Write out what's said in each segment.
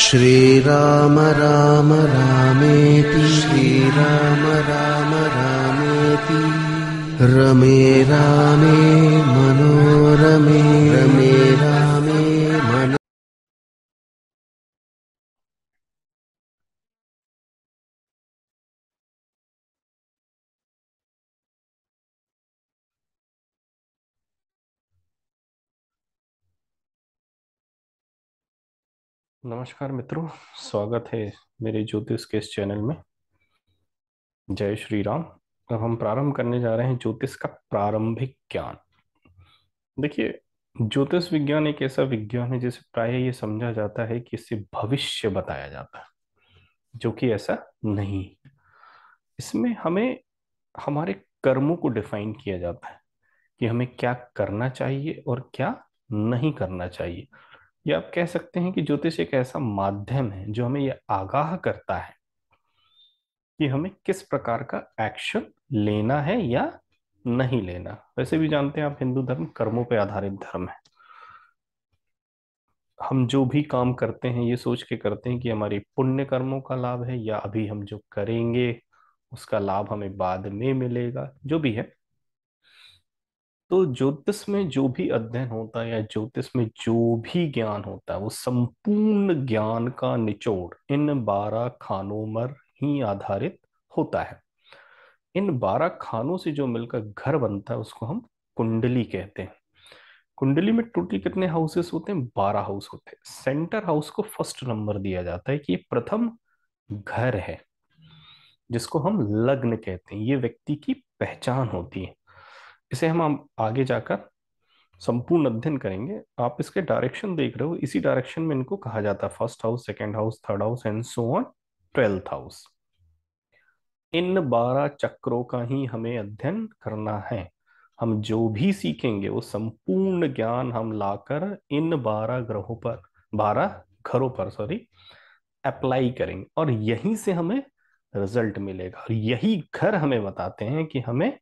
श्रीराम राम रामेति श्रीराम राम रामेति रमे रामे मनोरमे रमे रामे नमस्कार मित्रों स्वागत है मेरे ज्योतिष के इस चैनल में जय श्री राम अब हम प्रारंभ करने जा रहे हैं ज्योतिष का प्रारंभिक ज्ञान देखिए ज्योतिष विज्ञान एक ऐसा विज्ञान है जिसे प्राय ये समझा जाता है कि इससे भविष्य बताया जाता है जो कि ऐसा नहीं इसमें हमें हमारे कर्मों को डिफाइन किया जाता है कि हमें क्या करना चाहिए और क्या नहीं करना चाहिए ये आप कह सकते हैं कि ज्योतिष एक ऐसा माध्यम है जो हमें ये आगाह करता है कि हमें किस प्रकार का एक्शन लेना है या नहीं लेना वैसे भी जानते हैं आप हिंदू धर्म कर्मों पर आधारित धर्म है हम जो भी काम करते हैं ये सोच के करते हैं कि हमारी पुण्य कर्मों का लाभ है या अभी हम जो करेंगे उसका लाभ हमें बाद में मिलेगा जो भी है तो ज्योतिष में जो भी अध्ययन होता है या ज्योतिष में जो भी ज्ञान होता है वो संपूर्ण ज्ञान का निचोड़ इन बारह खानों पर ही आधारित होता है इन बारह खानों से जो मिलकर घर बनता है उसको हम कुंडली कहते हैं कुंडली में टोटल कितने हाउसेस होते हैं बारह हाउस होते हैं सेंटर हाउस को फर्स्ट नंबर दिया जाता है कि ये प्रथम घर है जिसको हम लग्न कहते हैं ये व्यक्ति की पहचान होती है इसे हम आगे जाकर संपूर्ण अध्ययन करेंगे आप इसके डायरेक्शन देख रहे हो इसी डायरेक्शन में इनको कहा जाता है first house second house third house and so on twelfth house इन बारह चक्रों का ही हमें अध्ययन करना है हम जो भी सीखेंगे वो संपूर्ण ज्ञान हम लाकर इन बारह ग्रहों पर बारह घरों पर सॉरी अप्लाई करेंगे और यहीं से हमें रिजल्ट मिलेगा और यही घर हमें बताते हैं कि हमें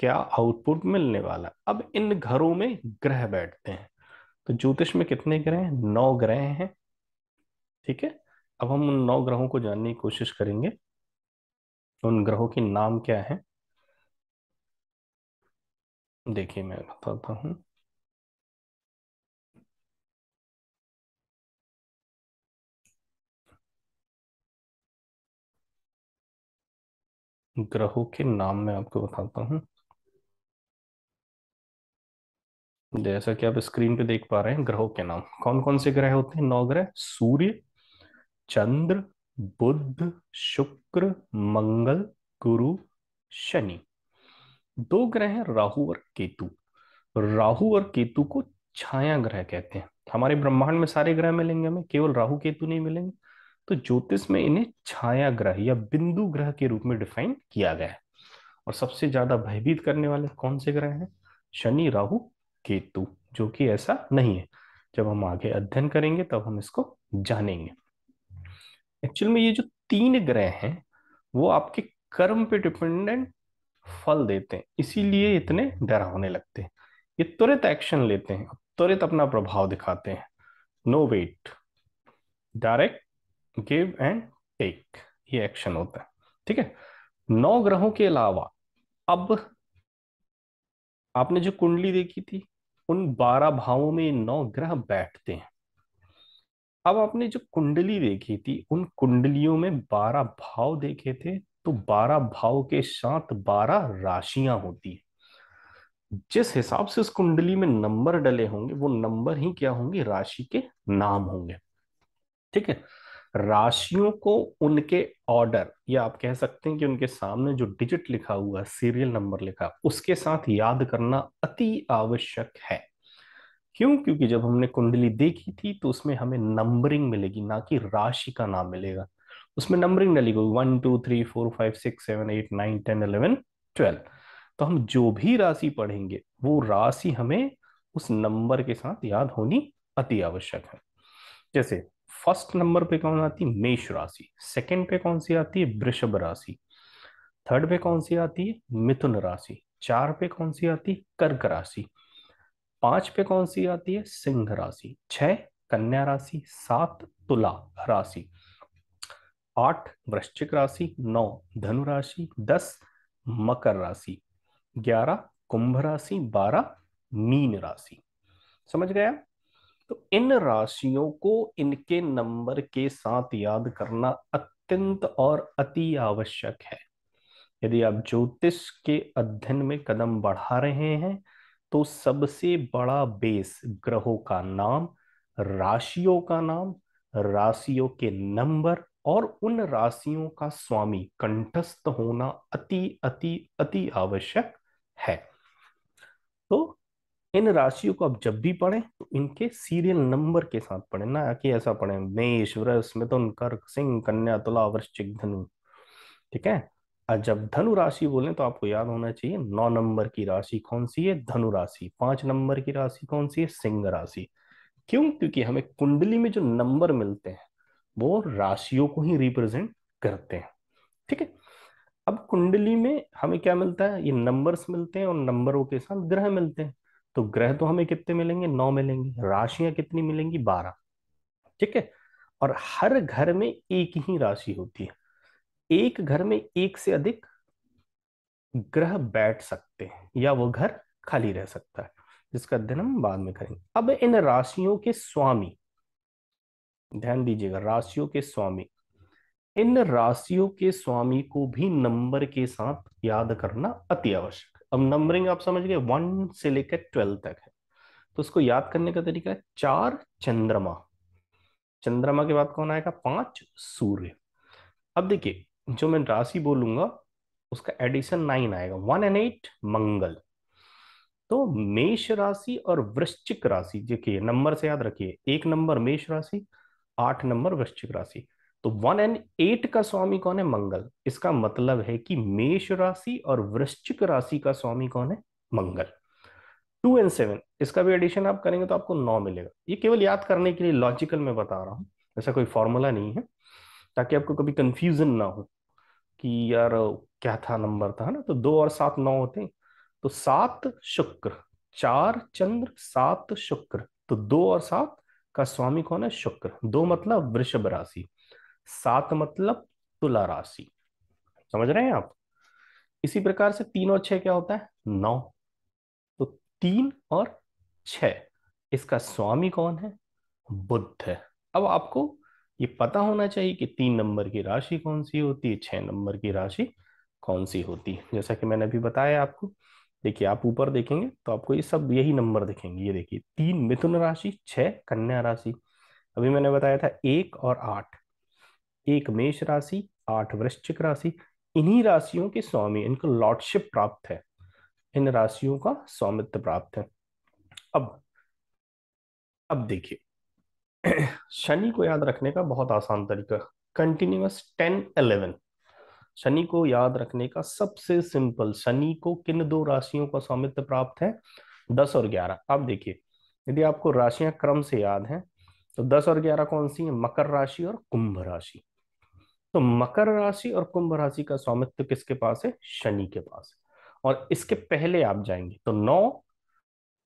क्या आउटपुट मिलने वाला अब इन घरों में ग्रह बैठते हैं तो ज्योतिष में कितने ग्रह हैं नौ ग्रह हैं ठीक है अब हम उन नौ ग्रहों को जानने की कोशिश करेंगे उन ग्रहों के नाम क्या है देखिए मैं बताता हूं ग्रहों के नाम मैं आपको बताता हूं जैसा कि आप स्क्रीन पे देख पा रहे हैं ग्रहों के नाम कौन कौन से ग्रह होते हैं नौ ग्रह सूर्य चंद्र बुध शुक्र मंगल गुरु शनि दो ग्रह हैं राहु और केतु राहु और केतु को छाया ग्रह कहते हैं हमारे ब्रह्मांड में सारे ग्रह मिलेंगे हमें केवल राहु केतु नहीं मिलेंगे तो ज्योतिष में इन्हें छाया ग्रह या बिंदु ग्रह के रूप में डिफाइन किया गया है और सबसे ज्यादा भयभीत करने वाले कौन से ग्रह हैं शनि राहु केतु जो कि ऐसा नहीं है जब हम आगे अध्ययन करेंगे तब हम इसको जानेंगे एक्चुअल में ये जो तीन ग्रह हैं वो आपके कर्म पे डिपेंडेंट फल देते हैं इसीलिए इतने डरावने लगते हैं ये त्वरित एक्शन लेते हैं त्वरित अपना प्रभाव दिखाते हैं no wait direct give and take ये एक्शन होता है ठीक है नौ ग्रहों के अलावा अब आपने जो कुंडली देखी थी उन बारह भावों में नौ ग्रह बैठते हैं अब आपने जो कुंडली देखी थी उन कुंडलियों में बारह भाव देखे थे तो बारह भाव के साथ बारह राशियां होती है जिस हिसाब से उस कुंडली में नंबर डले होंगे वो नंबर ही क्या होंगे राशि के नाम होंगे ठीक है राशियों को उनके ऑर्डर या आप कह सकते हैं कि उनके सामने जो डिजिट लिखा हुआ सीरियल नंबर लिखा उसके साथ याद करना अति आवश्यक है क्यों क्योंकि जब हमने कुंडली देखी थी तो उसमें हमें नंबरिंग मिलेगी ना कि राशि का नाम मिलेगा उसमें नंबरिंग डाली गई one two three four five six seven eight nine ten eleven twelve तो हम जो भी राशि पढ़ेंगे वो राशि हमें उस नंबर के साथ याद होनी अति आवश्यक है जैसे फर्स्ट नंबर पे कौन आती है मेष राशि सेकंड पे कौन सी आती है वृषभ राशि थर्ड पे कौन सी आती है मिथुन राशि चार पे कौन सी आती है कर्क राशि पांच पे कौन सी आती है सिंह राशि छह कन्या राशि सात तुला राशि आठ वृश्चिक राशि नौ धनु राशि दस मकर राशि ग्यारह कुंभ राशि बारह मीन राशि समझ गया तो इन राशियों को इनके नंबर के साथ याद करना अत्यंत और अति आवश्यक है यदि आप ज्योतिष के अध्ययन में कदम बढ़ा रहे हैं तो सबसे बड़ा बेस ग्रहों का नाम राशियों का नाम राशियों के नंबर और उन राशियों का स्वामी कंठस्थ होना अति अति अति आवश्यक है तो इन राशियों को आप जब भी पढ़ें तो इनके सीरियल नंबर के साथ पढ़ें ना कि ऐसा पढ़ें मेष वृष मिथुन कर्क सिंह कन्या तुला वृश्चिक धनु ठीक है जब धनु राशि बोलें तो आपको याद होना चाहिए नौ नंबर की राशि कौन सी है धनु राशि पांच नंबर की राशि कौन सी है सिंह राशि क्यों क्योंकि हमें कुंडली में जो नंबर मिलते हैं वो राशियों को ही रिप्रेजेंट करते हैं ठीक है अब कुंडली में हमें क्या मिलता है ये नंबर्स मिलते हैं और नंबरों के साथ ग्रह मिलते हैं तो ग्रह तो हमें कितने मिलेंगे नौ मिलेंगे राशियां कितनी मिलेंगी बारह ठीक है और हर घर में एक ही राशि होती है एक घर में एक से अधिक ग्रह बैठ सकते हैं या वो घर खाली रह सकता है जिसका अध्ययन हम बाद में करेंगे अब इन राशियों के स्वामी ध्यान दीजिएगा राशियों के स्वामी इन राशियों के स्वामी को भी नंबर के साथ याद करना अति आवश्यक अब नंबरिंग आप समझ गए वन से लेकर ट्वेल्व तक है तो उसको याद करने का तरीका है चार चंद्रमा चंद्रमा के बाद कौन आएगा पांच सूर्य अब देखिए जो मैं राशि बोलूंगा उसका एडिशन नाइन आएगा वन एंड एट मंगल तो मेष राशि और वृश्चिक राशि देखिए नंबर से याद रखिए एक नंबर मेष राशि आठ नंबर वृश्चिक राशि तो वन एंड एट का स्वामी कौन है मंगल इसका मतलब है कि मेष राशि और वृश्चिक राशि का स्वामी कौन है मंगल टू एंड सेवन इसका भी एडिशन आप करेंगे तो आपको नौ मिलेगा ये केवल याद करने के लिए लॉजिकल में बता रहा हूं ऐसा कोई फॉर्मूला नहीं है ताकि आपको कभी कंफ्यूजन ना हो कि यार क्या था नंबर था ना तो दो और सात नौ होते हैं तो सात शुक्र चार चंद्र सात शुक्र तो दो और सात का स्वामी कौन है शुक्र दो मतलब वृषभ राशि सात मतलब तुला राशि समझ रहे हैं आप इसी प्रकार से तीन और छह क्या होता है नौ तो तीन और छ इसका स्वामी कौन है बुद्ध है अब आपको ये पता होना चाहिए कि तीन नंबर की राशि कौन सी होती है छह नंबर की राशि कौन सी होती है जैसा कि मैंने अभी बताया आपको देखिए आप ऊपर देखेंगे तो आपको ये सब यही नंबर दिखेंगे ये देखिए तीन मिथुन राशि छह कन्या राशि अभी मैंने बताया था एक और आठ एक मेष राशि आठ वृश्चिक राशि इन्हीं राशियों के स्वामी इनको लॉर्डशिप प्राप्त है इन राशियों का स्वामित्व प्राप्त है अब अब देखिए शनि को याद रखने का बहुत आसान तरीका कंटिन्यूस टेन अलेवन शनि को याद रखने का सबसे सिंपल शनि को किन दो राशियों का स्वामित्व प्राप्त है दस और ग्यारह अब देखिए यदि आपको राशियां क्रम से याद हैं तो दस और ग्यारह कौन सी है मकर राशि और कुंभ राशि तो मकर राशि और कुंभ राशि का स्वामित्व किसके पास है शनि के पास और इसके पहले आप जाएंगे तो नौ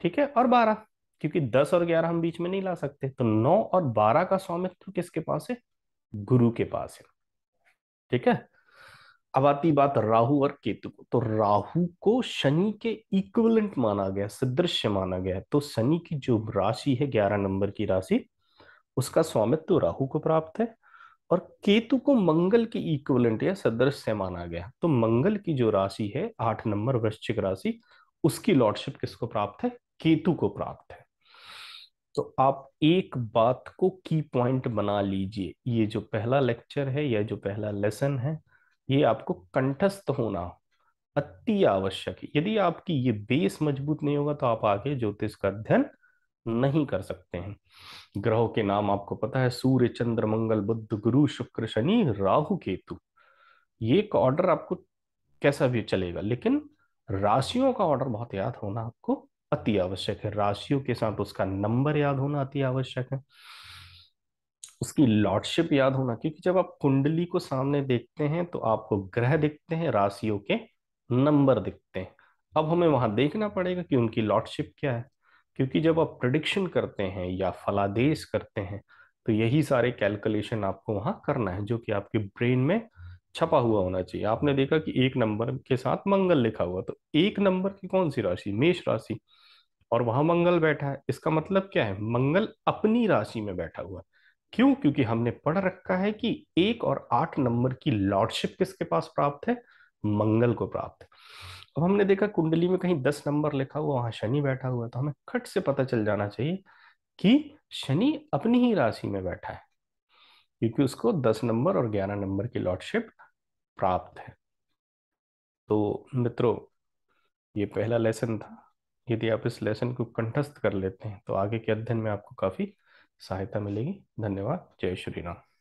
ठीक है और बारह क्योंकि दस और ग्यारह हम बीच में नहीं ला सकते तो नौ और बारह का स्वामित्व किसके पास है गुरु के पास है ठीक है अब आती बात राहु और केतु को तो राहु को शनि के इक्वलेंट माना गया सदृश्य माना गया तो शनि की जो राशि है ग्यारह नंबर की राशि उसका स्वामित्व राहु को प्राप्त है और केतु को मंगल की इक्वलेंट या सदृश से माना गया तो मंगल की जो राशि है आठ नंबर वृश्चिक राशि उसकी लॉर्डशिप किसको प्राप्त है केतु को प्राप्त है तो आप एक बात को की पॉइंट बना लीजिए ये जो पहला लेक्चर है या जो पहला लेसन है ये आपको कंठस्थ होना अति आवश्यक है यदि आपकी ये बेस मजबूत नहीं होगा तो आप आगे ज्योतिष का अध्ययन नहीं कर सकते हैं ग्रहों के नाम आपको पता है सूर्य चंद्र मंगल बुद्ध गुरु शुक्र शनि राहु केतु ये ऑर्डर आपको कैसा भी चलेगा लेकिन राशियों का ऑर्डर बहुत याद होना आपको अति आवश्यक है राशियों के साथ उसका नंबर याद होना अति आवश्यक है उसकी लॉर्डशिप याद होना क्योंकि जब आप कुंडली को सामने देखते हैं तो आपको ग्रह दिखते हैं राशियों के नंबर दिखते हैं अब हमें वहां देखना पड़ेगा कि उनकी लॉर्डशिप क्या है क्योंकि जब आप प्रडिक्शन करते हैं या फलादेश करते हैं तो यही सारे कैलकुलेशन आपको वहां करना है जो कि आपके ब्रेन में छपा हुआ होना चाहिए आपने देखा कि एक नंबर के साथ मंगल लिखा हुआ तो एक नंबर की कौन सी राशि मेष राशि और वहां मंगल बैठा है इसका मतलब क्या है मंगल अपनी राशि में बैठा हुआ क्यों क्योंकि हमने पढ़ रखा है कि एक और आठ नंबर की लॉर्डशिप किसके पास प्राप्त है मंगल को प्राप्त अब तो हमने देखा कुंडली में कहीं दस नंबर लिखा हुआ वहां शनि बैठा हुआ तो हमें खट से पता चल जाना चाहिए कि शनि अपनी ही राशि में बैठा है क्योंकि उसको दस नंबर और ग्यारह नंबर की लॉर्डशिप प्राप्त है तो मित्रों ये पहला लेसन था यदि आप इस लेसन को कंठस्थ कर लेते हैं तो आगे के अध्ययन में आपको काफ़ी सहायता मिलेगी धन्यवाद जय श्री राम